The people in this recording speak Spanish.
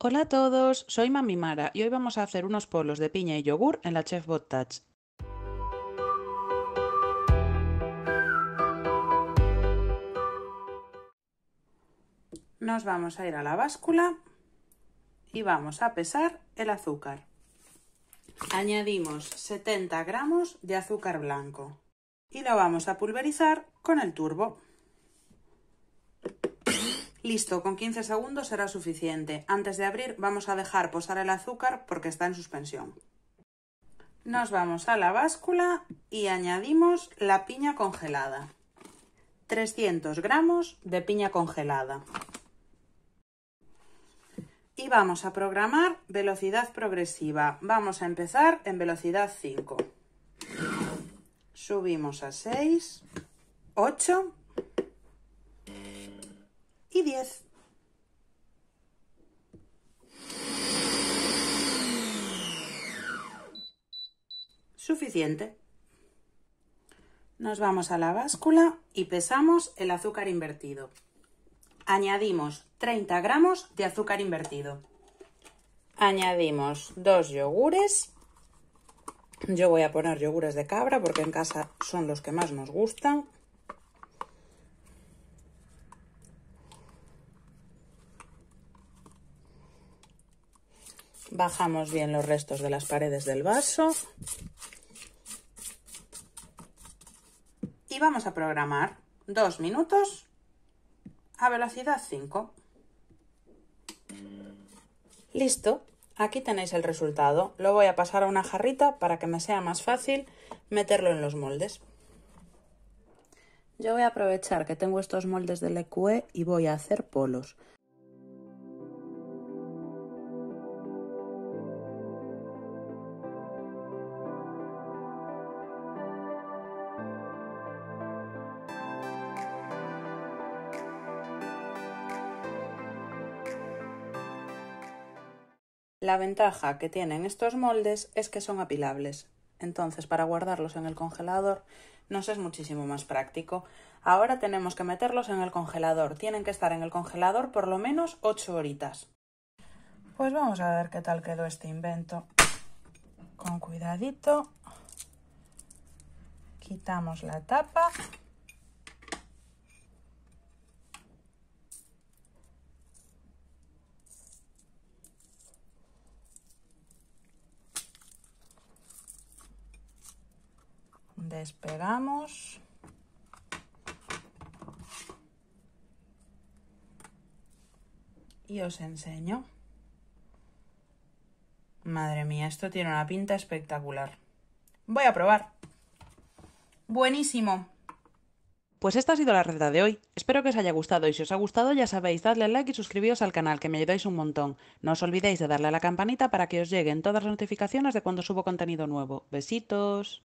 Hola a todos, soy Mami Mara y hoy vamos a hacer unos polos de piña y yogur en la Chef Bot Touch. Nos vamos a ir a la báscula y vamos a pesar el azúcar. Añadimos 70 gramos de azúcar blanco y lo vamos a pulverizar con el turbo. Listo, con 15 segundos será suficiente. Antes de abrir vamos a dejar posar el azúcar porque está en suspensión. Nos vamos a la báscula y añadimos la piña congelada. 300 gramos de piña congelada. Y vamos a programar velocidad progresiva. Vamos a empezar en velocidad 5. Subimos a 6, 8 y 10. Suficiente. Nos vamos a la báscula y pesamos el azúcar invertido. Añadimos 30 gramos de azúcar invertido. Añadimos dos yogures. Yo voy a poner yogures de cabra porque en casa son los que más nos gustan. Bajamos bien los restos de las paredes del vaso. Y vamos a programar dos minutos a velocidad 5. Listo, aquí tenéis el resultado. Lo voy a pasar a una jarrita para que me sea más fácil meterlo en los moldes. Yo voy a aprovechar que tengo estos moldes del EQE y voy a hacer polos. La ventaja que tienen estos moldes es que son apilables, entonces para guardarlos en el congelador nos es muchísimo más práctico. Ahora tenemos que meterlos en el congelador, tienen que estar en el congelador por lo menos 8 horitas. Pues vamos a ver qué tal quedó este invento. Con cuidadito quitamos la tapa despegamos y os enseño madre mía esto tiene una pinta espectacular voy a probar buenísimo pues esta ha sido la receta de hoy. Espero que os haya gustado y si os ha gustado ya sabéis, dadle al like y suscribiros al canal que me ayudáis un montón. No os olvidéis de darle a la campanita para que os lleguen todas las notificaciones de cuando subo contenido nuevo. Besitos.